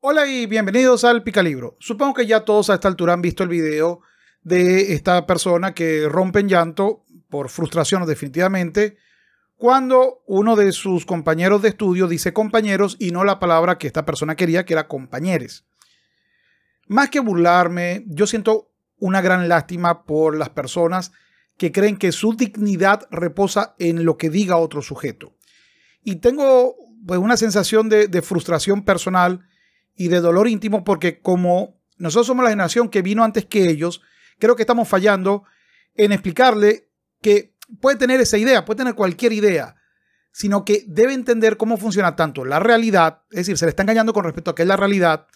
Hola y bienvenidos al Picalibro. Supongo que ya todos a esta altura han visto el video de esta persona que rompe en llanto por frustración definitivamente cuando uno de sus compañeros de estudio dice compañeros y no la palabra que esta persona quería, que era compañeres. Más que burlarme, yo siento una gran lástima por las personas que creen que su dignidad reposa en lo que diga otro sujeto. Y tengo pues, una sensación de, de frustración personal y de dolor íntimo porque como nosotros somos la generación que vino antes que ellos, creo que estamos fallando en explicarle que puede tener esa idea, puede tener cualquier idea, sino que debe entender cómo funciona tanto la realidad, es decir, se le está engañando con respecto a qué es la realidad,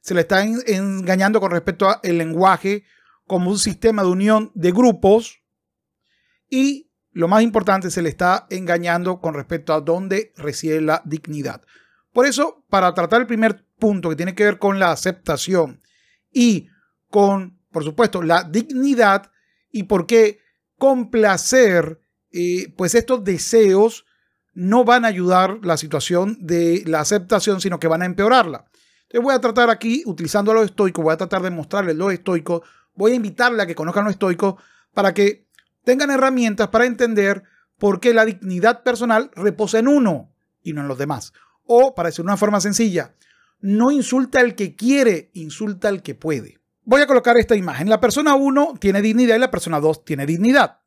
se le está engañando con respecto al lenguaje como un sistema de unión de grupos y lo más importante, se le está engañando con respecto a dónde reside la dignidad. Por eso, para tratar el primer punto que tiene que ver con la aceptación y con, por supuesto, la dignidad y por qué complacer, eh, pues estos deseos no van a ayudar la situación de la aceptación, sino que van a empeorarla. Entonces voy a tratar aquí, utilizando a los estoicos, voy a tratar de mostrarles los estoicos, voy a invitarle a que conozcan los estoicos para que tengan herramientas para entender por qué la dignidad personal reposa en uno y no en los demás. O, para de una forma sencilla, no insulta al que quiere, insulta al que puede. Voy a colocar esta imagen. La persona 1 tiene dignidad y la persona 2 tiene dignidad.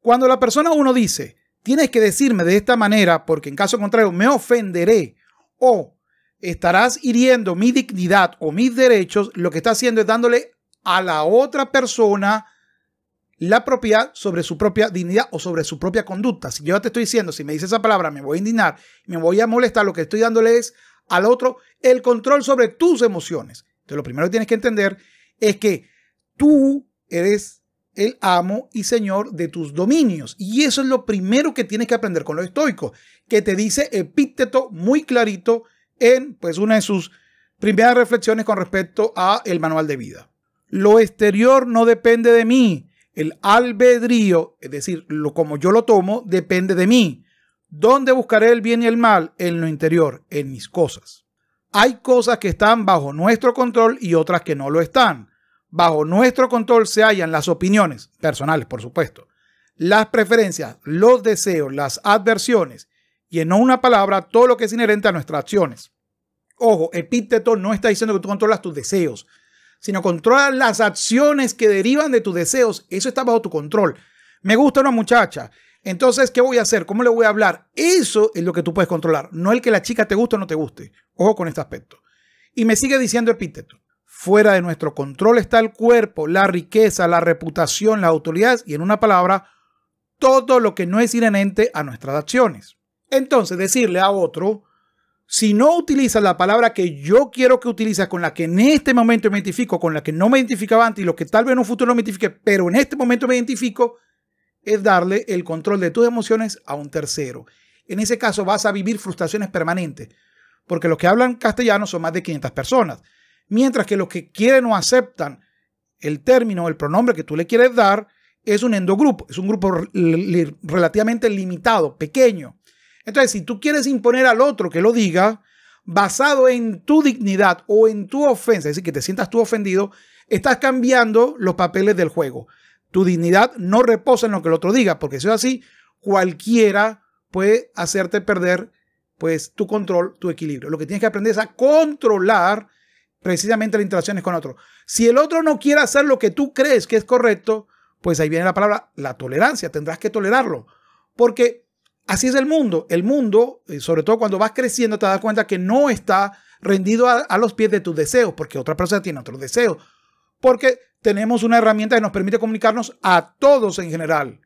Cuando la persona 1 dice, tienes que decirme de esta manera porque en caso contrario me ofenderé o estarás hiriendo mi dignidad o mis derechos, lo que está haciendo es dándole a la otra persona la propiedad sobre su propia dignidad o sobre su propia conducta. Si yo te estoy diciendo, si me dice esa palabra, me voy a indignar, me voy a molestar, lo que estoy dándole es al otro el control sobre tus emociones. Entonces, lo primero que tienes que entender es que tú eres el amo y señor de tus dominios. Y eso es lo primero que tienes que aprender con lo estoicos, que te dice Epíteto muy clarito en pues una de sus primeras reflexiones con respecto a el manual de vida. Lo exterior no depende de mí, el albedrío, es decir, lo, como yo lo tomo, depende de mí. ¿Dónde buscaré el bien y el mal? En lo interior, en mis cosas. Hay cosas que están bajo nuestro control y otras que no lo están. Bajo nuestro control se hallan las opiniones, personales por supuesto, las preferencias, los deseos, las adversiones y en una palabra todo lo que es inherente a nuestras acciones. Ojo, epíteto no está diciendo que tú controlas tus deseos, sino controla las acciones que derivan de tus deseos. Eso está bajo tu control. Me gusta una muchacha. Entonces, ¿qué voy a hacer? ¿Cómo le voy a hablar? Eso es lo que tú puedes controlar, no el que la chica te guste o no te guste. Ojo con este aspecto. Y me sigue diciendo epíteto. Fuera de nuestro control está el cuerpo, la riqueza, la reputación, la autoridad y en una palabra, todo lo que no es inherente a nuestras acciones. Entonces, decirle a otro, si no utilizas la palabra que yo quiero que utilices, con la que en este momento me identifico, con la que no me identificaba antes y lo que tal vez en un futuro no me identifique, pero en este momento me identifico, es darle el control de tus emociones a un tercero. En ese caso vas a vivir frustraciones permanentes, porque los que hablan castellano son más de 500 personas, mientras que los que quieren o aceptan el término, el pronombre que tú le quieres dar, es un endogrupo, es un grupo relativamente limitado, pequeño. Entonces, si tú quieres imponer al otro que lo diga, basado en tu dignidad o en tu ofensa, es decir, que te sientas tú ofendido, estás cambiando los papeles del juego. Tu dignidad no reposa en lo que el otro diga, porque si es así, cualquiera puede hacerte perder pues tu control, tu equilibrio. Lo que tienes que aprender es a controlar precisamente las interacciones con otro. Si el otro no quiere hacer lo que tú crees que es correcto, pues ahí viene la palabra la tolerancia, tendrás que tolerarlo, porque Así es el mundo. El mundo, eh, sobre todo cuando vas creciendo, te das cuenta que no está rendido a, los pies de tus deseos, porque otra persona tiene otros deseos. Porque tenemos una herramienta que nos permite comunicarnos a todos en general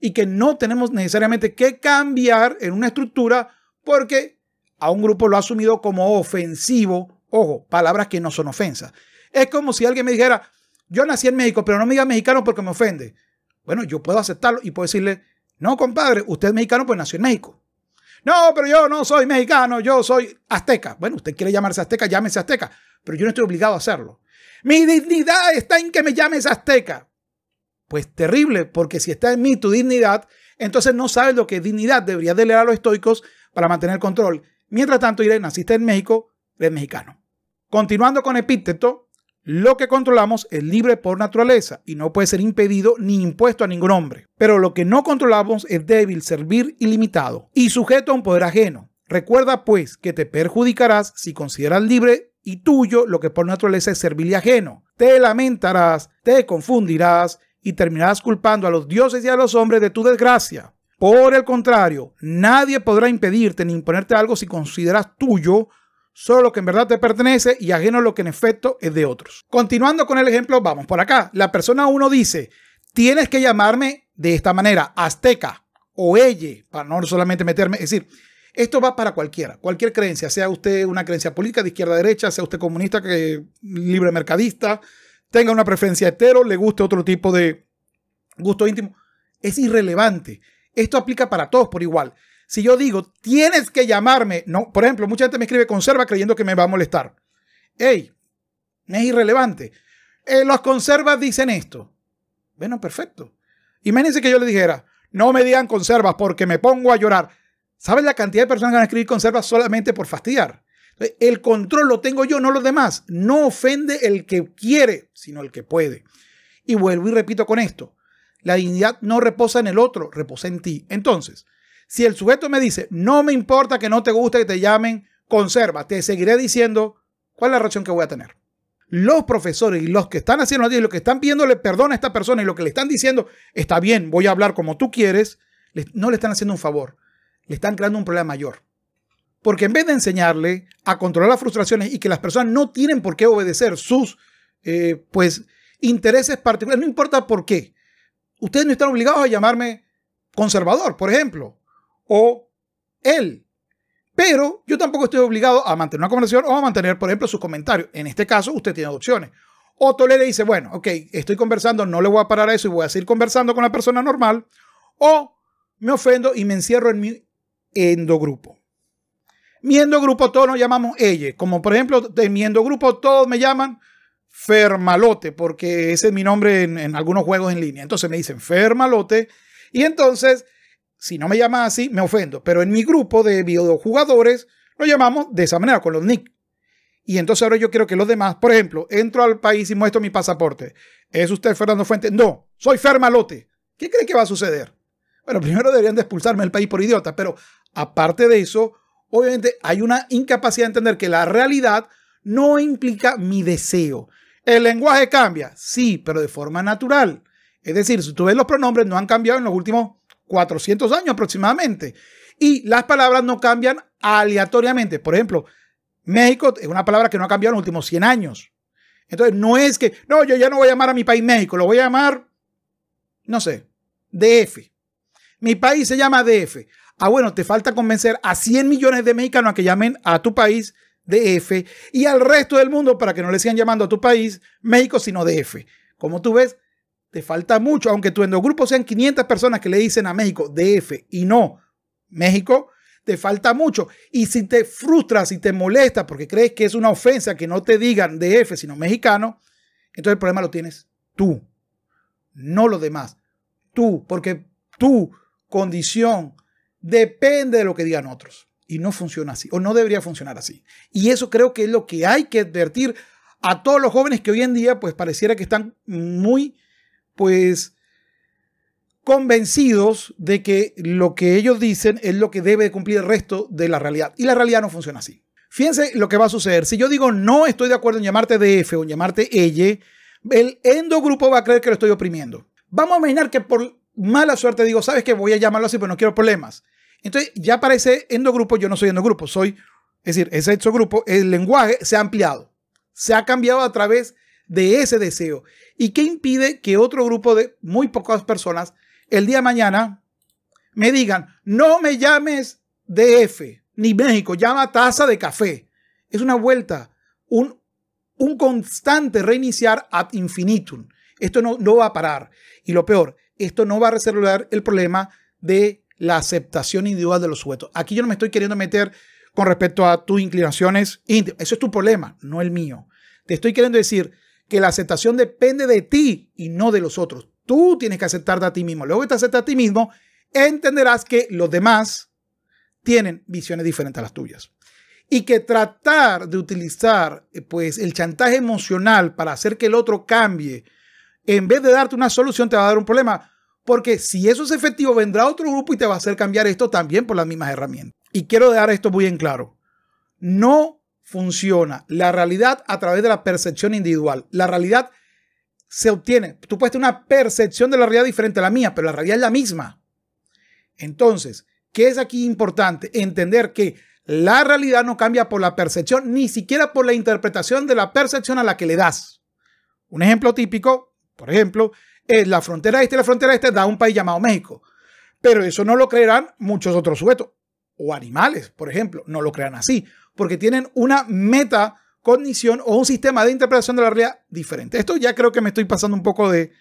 y que no tenemos necesariamente que cambiar en una estructura porque a un grupo lo ha asumido como ofensivo. Ojo, palabras que no son ofensas. Es como si alguien me dijera, yo nací en México, pero no me diga mexicano porque me ofende. Bueno, yo puedo aceptarlo y puedo decirle, no, compadre, usted es mexicano, pues nació en México. No, pero yo no soy mexicano, yo soy azteca. Bueno, usted quiere llamarse azteca, llámese azteca, pero yo no estoy obligado a hacerlo. Mi dignidad está en que me llames azteca. Pues terrible, porque si está en mí tu dignidad, entonces no sabes lo que dignidad. debería de leer a los estoicos para mantener control. Mientras tanto, iré naciste en México, eres mexicano. Continuando con epíteto, lo que controlamos es libre por naturaleza y no puede ser impedido ni impuesto a ningún hombre. Pero lo que no controlamos es débil, servir ilimitado y sujeto a un poder ajeno. Recuerda pues que te perjudicarás si consideras libre y tuyo lo que por naturaleza es servil y ajeno. Te lamentarás, te confundirás y terminarás culpando a los dioses y a los hombres de tu desgracia. Por el contrario, nadie podrá impedirte ni imponerte algo si consideras tuyo solo lo que en verdad te pertenece y ajeno a lo que en efecto es de otros. Continuando con el ejemplo, vamos por acá. La persona 1 dice, tienes que llamarme de esta manera, azteca o ella, para no solamente meterme, es decir, esto va para cualquiera, cualquier creencia, sea usted una creencia política de izquierda a derecha, sea usted comunista, que, libre mercadista, tenga una preferencia hetero, le guste otro tipo de gusto íntimo, es irrelevante. Esto aplica para todos por igual. Si yo digo, tienes que llamarme, no, por ejemplo, mucha gente me escribe conserva creyendo que me va a molestar. Ey, es irrelevante. Eh, los conservas dicen esto. Bueno, perfecto. Imagínense que yo le dijera, no me digan conservas porque me pongo a llorar. ¿Sabes la cantidad de personas que van a escribir conservas solamente por fastidiar? El control lo tengo yo, no los demás. No ofende el que quiere, sino el que puede. Y vuelvo y repito con esto. La dignidad no reposa en el otro, reposa en ti. Entonces, si el sujeto me dice, no me importa que no te guste que te llamen conserva, te seguiré diciendo cuál es la reacción que voy a tener. Los profesores y los que están haciendo y los que están pidiéndole perdón a esta persona y lo que le están diciendo, está bien, voy a hablar como tú quieres, no le están haciendo un favor, le están creando un problema mayor. Porque en vez de enseñarle a controlar las frustraciones y que las personas no tienen por qué obedecer sus eh, pues, intereses particulares, no importa por qué. Ustedes no están obligados a llamarme conservador, por ejemplo o él. Pero yo tampoco estoy obligado a mantener una conversación o a mantener, por ejemplo, sus comentarios. En este caso, usted tiene dos opciones. O Toledo le dice, bueno, ok, estoy conversando, no le voy a parar a eso y voy a seguir conversando con la persona normal. O me ofendo y me encierro en mi endogrupo. Mi endogrupo todos nos llamamos ella. Como por ejemplo, de mi endogrupo todos me llaman Fermalote, porque ese es mi nombre en algunos juegos en línea. Entonces me dicen Fermalote. Y entonces si no me llamas así, me ofendo. Pero en mi grupo de videojugadores lo llamamos de esa manera, con los nick. Y entonces ahora yo quiero que los demás, por ejemplo, entro al país y muestro mi pasaporte. ¿Es usted Fernando Fuentes? No, soy Fermalote. ¿Qué cree que va a suceder? Bueno, primero deberían expulsarme del país por idiota, pero aparte de eso, obviamente hay una incapacidad de entender que la realidad no implica mi deseo. El lenguaje cambia, sí, pero de forma natural. Es decir, si tú ves los pronombres, no han cambiado en los últimos 400 años aproximadamente. Y las palabras no cambian aleatoriamente. Por ejemplo, México es una palabra que no ha cambiado en los últimos 100 años. Entonces, no es que, no, yo ya no voy a llamar a mi país México, lo voy a llamar, no sé, DF. Mi país se llama DF. Ah, bueno, te falta convencer a 100 millones de mexicanos a que llamen a tu país DF y al resto del mundo para que no le sigan llamando a tu país México, sino DF. Como tú ves, te falta mucho, aunque tu endogrupo sean 500 personas que le dicen a México DF y no México, te falta mucho. Y si te frustras, si te molesta porque crees que es una ofensa que no te digan DF, sino mexicano, entonces el problema lo tienes tú, no los demás. Tú, porque tu condición depende de lo que digan otros. Y no funciona así, o no debería funcionar así. Y eso creo que es lo que hay que advertir a todos los jóvenes que hoy en día, pues pareciera que están muy pues convencidos de que lo que ellos dicen es lo que debe cumplir el resto de la realidad. Y la realidad no funciona así. Fíjense lo que va a suceder. Si yo digo no estoy de acuerdo en llamarte DF o en llamarte ella el endogrupo va a creer que lo estoy oprimiendo. Vamos a imaginar que por mala suerte digo, sabes que voy a llamarlo así, pero no quiero problemas. Entonces ya para ese endogrupo yo no soy endogrupo, soy, es decir, ese exogrupo, el lenguaje se ha ampliado, se ha cambiado a través de ese deseo. ¿Y qué impide que otro grupo de muy pocas personas el día de mañana me digan, no me llames DF ni México, llama taza de café? Es una vuelta, un, un constante reiniciar ad infinitum. Esto no, va a parar. Y lo peor, esto no va a resolver el problema de la aceptación individual de los sujetos. Aquí yo no me estoy queriendo meter con respecto a tus inclinaciones. Eso es tu problema, no el mío. Te estoy queriendo decir que la aceptación depende de ti y no de los otros. Tú tienes que aceptarte a ti mismo. Luego que te aceptas a ti mismo, entenderás que los demás tienen visiones diferentes a las tuyas. Y que tratar de utilizar eh, pues, el chantaje emocional para hacer que el otro cambie, en vez de darte una solución, te va a dar un problema. Porque si eso es efectivo, vendrá otro grupo y te va a hacer cambiar esto también por las mismas herramientas. Y quiero dejar esto muy en claro. No funciona la realidad a través de la percepción individual. La realidad se obtiene. Tú puedes tener una percepción de la realidad diferente a la mía, pero la realidad es la misma. Entonces, ¿qué es aquí importante? Entender que la realidad no cambia por la percepción, ni siquiera por la interpretación de la percepción a la que le das. Un ejemplo típico, por ejemplo, es la frontera este la frontera este da un país llamado México. Pero eso no lo creerán muchos otros sujetos o animales, por ejemplo, no lo crean así porque tienen una meta cognición o un sistema de interpretación de la realidad diferente. Esto ya creo que me estoy pasando un poco de,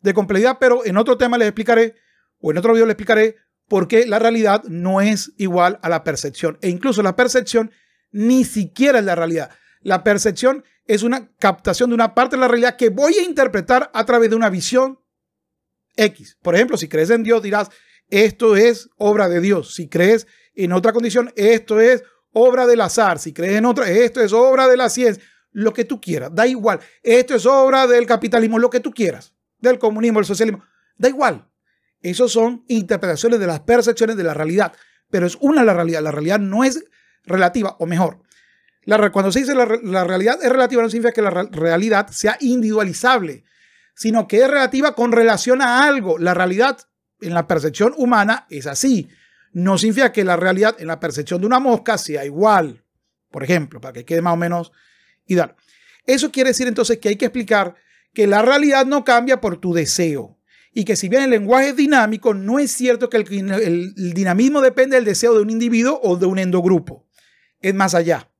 de complejidad, pero en otro tema les explicaré, o en otro video les explicaré por qué la realidad no es igual a la percepción. E incluso la percepción ni siquiera es la realidad. La percepción es una captación de una parte de la realidad que voy a interpretar a través de una visión X. Por ejemplo, si crees en Dios, dirás, esto es obra de Dios. Si crees en otra condición, esto es obra del azar, si crees en otra, esto es obra de la ciencia, lo que tú quieras, da igual. Esto es obra del capitalismo, lo que tú quieras, del comunismo, del socialismo, da igual. Esas son interpretaciones de las percepciones de la realidad, pero es una la realidad, la realidad no es relativa, o mejor, cuando se dice la realidad es relativa no significa que la realidad sea individualizable, sino que es relativa con relación a algo. La realidad en la percepción humana es así no significa que la realidad en la percepción de una mosca sea igual, por ejemplo, para que quede más o menos ideal. Eso quiere decir entonces que hay que explicar que la realidad no cambia por tu deseo y que si bien el lenguaje es dinámico, no es cierto que el, dinamismo depende del deseo de un individuo o de un endogrupo. Es más allá.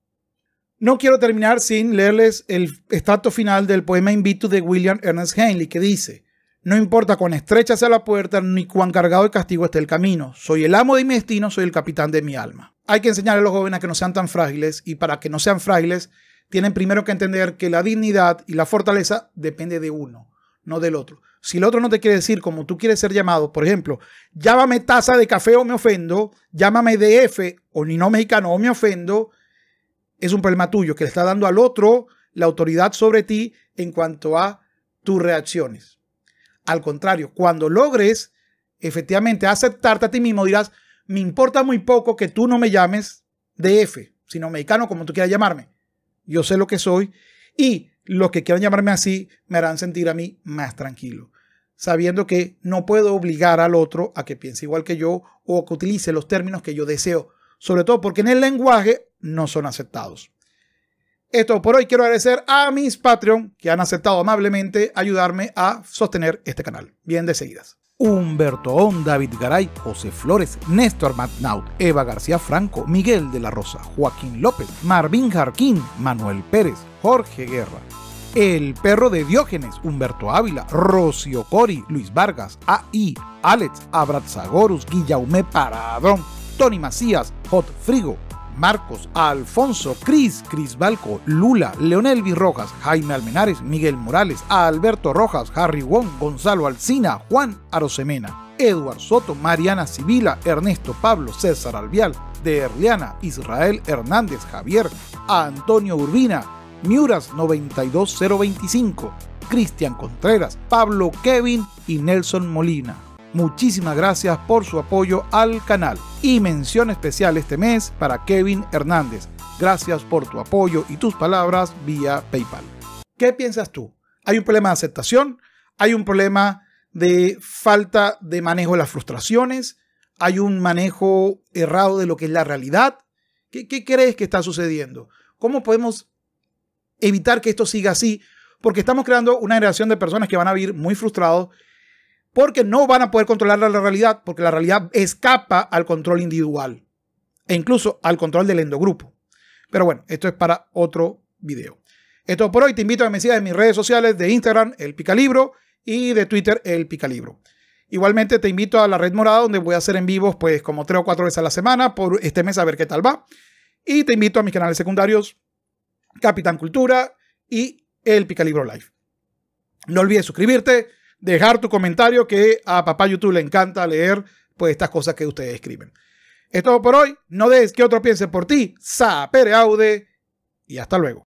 No quiero terminar sin leerles el estatus final del poema Invictus de William Ernest Henley, que dice, no importa cuán estrecha sea la puerta ni cuán cargado de castigo esté el camino. Soy el amo de mi destino, soy el capitán de mi alma. Hay que enseñar a los jóvenes a que no sean tan frágiles y para que no sean frágiles tienen primero que entender que la dignidad y la fortaleza depende de uno, no del otro. Si el otro no te quiere decir como tú quieres ser llamado, por ejemplo, llámame taza de café o me ofendo, llámame DF o ni no mexicano o me ofendo, es un problema tuyo que le está dando al otro la autoridad sobre ti en cuanto a tus reacciones. Al contrario, cuando logres efectivamente aceptarte a ti mismo, dirás, me importa muy poco que tú no me llames DF, sino mexicano, como tú quieras llamarme. Yo sé lo que soy y los que quieran llamarme así me harán sentir a mí más tranquilo, sabiendo que no puedo obligar al otro a que piense igual que yo o que utilice los términos que yo deseo, sobre todo porque en el lenguaje no son aceptados. Esto por hoy. Quiero agradecer a mis Patreon que han aceptado amablemente ayudarme a sostener este canal. Bien de seguidas. Humberto On, David Garay, José Flores, Néstor Matnaut, Eva García Franco, Miguel de la Rosa, Joaquín López, Marvin Jarquín, Manuel Pérez, Jorge Guerra, El Perro de Diógenes, Humberto Ávila, Rocío Cori, Luis Vargas, AI, Alex Abrazagorus, Guillaume Paradón, Tony Macías, Hot Frigo, Marcos, Alfonso, Cris, Cris Balco, Lula, Leonel Virrojas, Jaime Almenares, Miguel Morales, Alberto Rojas, Harry Wong, Gonzalo Alcina, Juan Arosemena, Eduard Soto, Mariana Sibila, Ernesto Pablo, César Alvial, de Erliana, Israel Hernández Javier, Antonio Urbina, Miuras 92025, Cristian Contreras, Pablo Kevin y Nelson Molina. Muchísimas gracias por su apoyo al canal. Y mención especial este mes para Kevin Hernández. Gracias por tu apoyo y tus palabras vía PayPal. ¿Qué piensas tú? ¿Hay un problema de aceptación? ¿Hay un problema de falta de manejo de las frustraciones? ¿Hay un manejo errado de lo que es la realidad? ¿Qué, crees que está sucediendo? ¿Cómo podemos evitar que esto siga así? Porque estamos creando una generación de personas que van a vivir muy frustrados porque no van a poder controlar la realidad, porque la realidad escapa al control individual e incluso al control del endogrupo. Pero bueno, esto es para otro video. Esto por hoy. Te invito a que me sigas en mis redes sociales de Instagram, el Picalibro, y de Twitter, el Picalibro. Igualmente te invito a la Red Morada, donde voy a hacer en vivos pues como tres o cuatro veces a la semana por este mes a ver qué tal va. Y te invito a mis canales secundarios, Capitán Cultura y el Picalibro Live. No olvides suscribirte dejar tu comentario que a papá YouTube le encanta leer pues estas cosas que ustedes escriben. Es todo por hoy. No dejes que otro piense por ti. pere Aude y hasta luego.